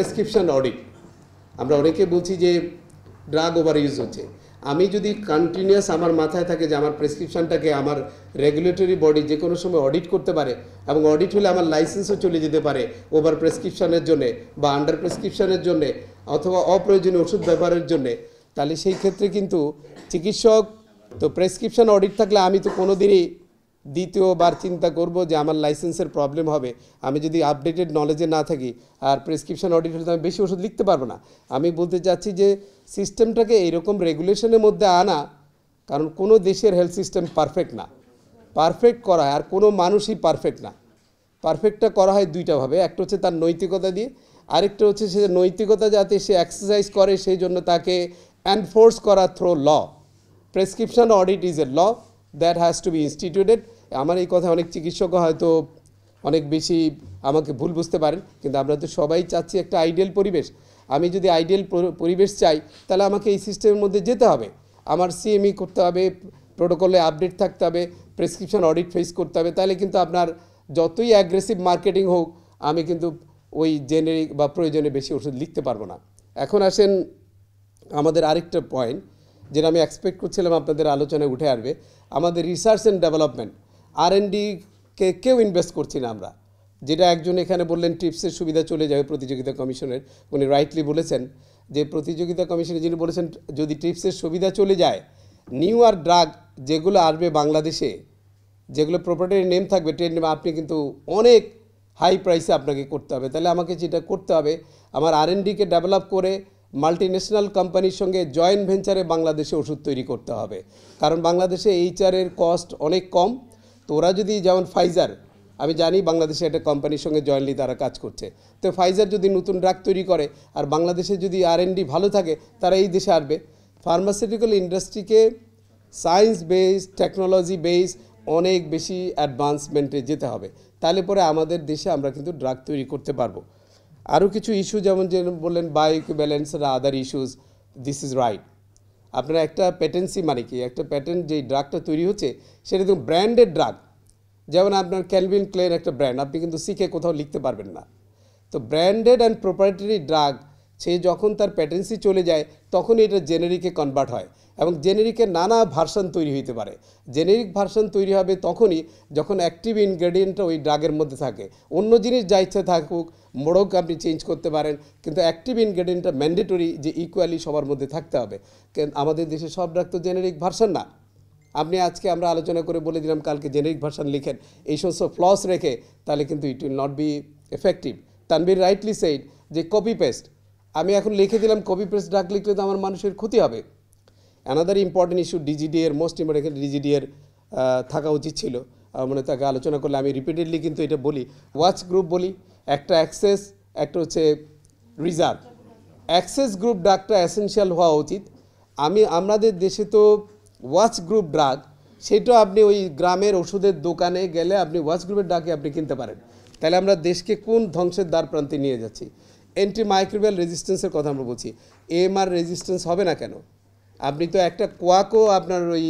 prescription audit আমরা অনেকে বলছি যে ড্রাগ ওভার ইউজ হচ্ছে আমি যদি কন্টিনিউয়াস আমার মাথায় থাকে যে আমার প্রেসক্রিপশানটাকে আমার রেগুলেটরি বডি যে কোনো সময় অডিট করতে পারে এবং অডিট হলে আমার লাইসেন্সও চলে যেতে পারে ওভার প্রেসক্রিপশানের জন্যে বা আন্ডার প্রেসক্রিপশানের জন্যে অথবা অপ্রয়োজনীয় ওষুধ ব্যবহারের জন্যে তাহলে সেই ক্ষেত্রে কিন্তু চিকিৎসক তো প্রেসক্রিপশান অডিট থাকলে আমি তো কোনো দিনই দ্বিতীয়বার চিন্তা করব যে আমার লাইসেন্সের প্রবলেম হবে আমি যদি আপডেটেড নলেজে না থাকি আর প্রেসক্রিপশন অডিট হলে আমি বেশি ওষুধ লিখতে পারবো না আমি বলতে চাচ্ছি যে সিস্টেমটাকে এইরকম রেগুলেশনের মধ্যে আনা কারণ কোনো দেশের হেলথ সিস্টেম পারফেক্ট না পারফেক্ট করা হয় আর কোনো মানুষই পারফেক্ট না পারফেক্টটা করা হয় দুইটাভাবে একটা হচ্ছে তার নৈতিকতা দিয়ে আরেকটা হচ্ছে সে নৈতিকতা যাতে সে এক্সারসাইজ করে সেই জন্য তাকে এনফোর্স করা through law prescription audit is a law that has to be instituted আমার এই কথা অনেক চিকিৎসকও হয়তো অনেক বেশি আমাকে ভুল বুঝতে পারেন কিন্তু আমরা তো সবাই চাচ্ছি একটা আইডিয়াল পরিবেশ আমি যদি আইডিয়াল পরিবেশ চাই তাহলে আমাকে এই সিস্টেমের মধ্যে যেতে হবে আমার সিএমই e করতে হবে প্রোটোকলে আপডেট থাকতে হবে প্রেসক্রিপশন অডিট ফেস করতে হবে তাহলে কিন্তু আপনার যতই অ্যাগ্রেসিভ মার্কেটিং হোক আমি কিন্তু ওই জেনেরিক বা প্রয়োজনে বেশি ওষুধ লিখতে পারবো না এখন আসেন আমাদের আরেকটা পয়েন্ট যেটা আমি এক্সপেক্ট করছিলাম আপনাদের আলোচনায় উঠে আসবে আমাদের রিসার্চ অ্যান্ড ডেভেলপমেন্ট আর কে কেউ ইনভেস্ট করছি না আমরা যেটা একজন এখানে বললেন টিপসের সুবিধা চলে যাবে প্রতিযোগিতা কমিশনের উনি রাইটলি বলেছেন যে প্রতিযোগিতা কমিশনে যিনি বলেছেন যদি টিপসের সুবিধা চলে যায় নিউ আর ড্রাগ যেগুলো আসবে বাংলাদেশে যেগুলো প্রপার্টির নেম থাকবে ট্রেড নেম আপনি কিন্তু অনেক হাই প্রাইসে আপনাকে করতে হবে তাহলে আমাকে যেটা করতে হবে আমার আর ডেভেলপ করে মাল্টিন্যাশনাল কোম্পানির সঙ্গে জয়েন্ট ভেঞ্চারে বাংলাদেশে ওষুধ তৈরি করতে হবে কারণ বাংলাদেশে এইচআরের কস্ট অনেক কম তো ওরা যদি যেমন ফাইজার আমি জানি বাংলাদেশে একটা কোম্পানির সঙ্গে জয়েন্টলি তারা কাজ করছে তো ফাইজার যদি নতুন ড্রাগ তৈরি করে আর বাংলাদেশে যদি আর ভালো থাকে তারা এই দেশে আসবে ফার্মাসিউটিক্যাল ইন্ডাস্ট্রিকে সায়েন্স বেস টেকনোলজি বেস অনেক বেশি অ্যাডভান্সমেন্টে যেতে হবে তাহলে পরে আমাদের দেশে আমরা কিন্তু ড্রাগ তৈরি করতে পারবো আরও কিছু ইস্যু যেমন যে বললেন ব্যালেন্স আর other issues this is right আপনারা একটা প্যাটেন্সি মানে কি একটা প্যাটেন্ট যেই ড্রাগটা তৈরি হচ্ছে সেটা দেখুন ব্র্যান্ডেড ড্রাগ যেমন আপনার ক্যালভিন ক্লেন একটা ব্র্যান্ড আপনি কিন্তু শিখে কোথাও লিখতে পারবেন না তো ব্র্যান্ডেড অ্যান্ড প্রোপারেটারি ড্রাগ সে যখন তার প্যাটেন্সি চলে যায় তখন এটা জেনেরিকে কনভার্ট হয় এবং জেনেরিকের নানা ভার্সন তৈরি হইতে পারে জেনেরিক ভার্সন তৈরি হবে তখনই যখন অ্যাক্টিভ ইনগ্রেডিয়েন্টটা ওই ড্রাগের মধ্যে থাকে অন্য জিনিস যা ইচ্ছা থাকুক মোড়ক আপনি চেঞ্জ করতে পারেন কিন্তু অ্যাক্টিভ ইনগ্রেডিয়েন্টটা ম্যান্ডেটরি যে ইকুয়ালি সবার মধ্যে থাকতে হবে আমাদের দেশে সব ড্রাগ তো জেনেরিক ভার্সন না আপনি আজকে আমরা আলোচনা করে বলে দিলাম কালকে জেনেরিক ভার্সন লিখেন এই সমস্ত ফ্লস রেখে তাহলে কিন্তু it will not be effective Tanvir rightly said যে কপি পেস্ট আমি এখন লিখে দিলাম কপি পেস্ট ডাক লিখলে তো আমার মানুষের ক্ষতি হবে অ্যানাদার ইম্পর্টেন্ট ইস্যু ডিজিডি এর মোস্ট ইম্পর্টেন্ট ডিজিডি এর থাকা উচিত ছিল মানে তাকে আলোচনা করলে আমি রিপিটেডলি কিন্তু এটা বলি ওয়াচ গ্রুপ বলি একটা অ্যাক্সেস একটা হচ্ছে রিজার্ভ অ্যাক্সেস গ্রুপ ড্রাগটা অ্যাসেন্সিয়াল হওয়া উচিত আমি আমাদের দেশে তো ওয়াচ গ্রুপ ড্রাগ সেটা আপনি ওই গ্রামের ওষুধের দোকানে গেলে আপনি ওয়াচ গ্রুপের ডাকে আপনি কিনতে পারেন তাহলে আমরা দেশকে কোন ধ্বংসের দ্বার প্রান্তে নিয়ে যাচ্ছি অ্যান্টি অ্যান্টিমাইক্রোবিয়াল রেজিস্ট্যান্সের কথা আমরা বলছি এমআর রেজিস্ট্যান্স হবে না কেন আপনি তো একটা কোয়াকো আপনার ওই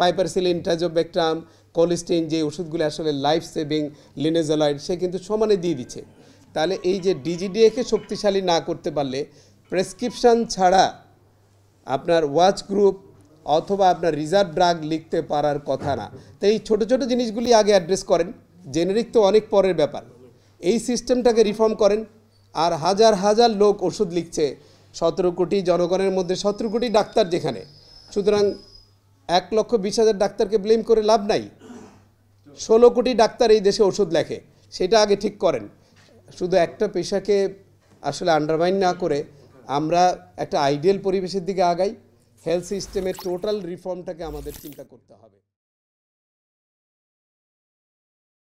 পাইপারসিলিন টাইজোবেক্ট্রাম কোলিস্টিন যে ওষুধগুলি আসলে লাইফ সেভিং লিনেজোলয়েড সে কিন্তু সমানে দিয়ে দিচ্ছে তাহলে এই যে ডিজিডিএকে শক্তিশালী না করতে পারলে প্রেসক্রিপশান ছাড়া আপনার ওয়াচ গ্রুপ অথবা আপনার রিজার্ভ ড্রাগ লিখতে পারার কথা না তাই এই ছোটো ছোটো জিনিসগুলি আগে অ্যাড্রেস করেন জেনেরিক তো অনেক পরের ব্যাপার এই সিস্টেমটাকে রিফর্ম করেন আর হাজার হাজার লোক ওষুধ লিখছে সতেরো কোটি জনগণের মধ্যে সতেরো কোটি ডাক্তার যেখানে সুতরাং এক লক্ষ বিশ হাজার ডাক্তারকে ব্লেম করে লাভ নাই ষোলো কোটি ডাক্তার এই দেশে ওষুধ লেখে সেটা আগে ঠিক করেন শুধু একটা পেশাকে আসলে আন্ডারমাইন না করে আমরা একটা আইডিয়াল পরিবেশের দিকে আগাই হেলথ সিস্টেমের টোটাল রিফর্মটাকে আমাদের চিন্তা করতে হবে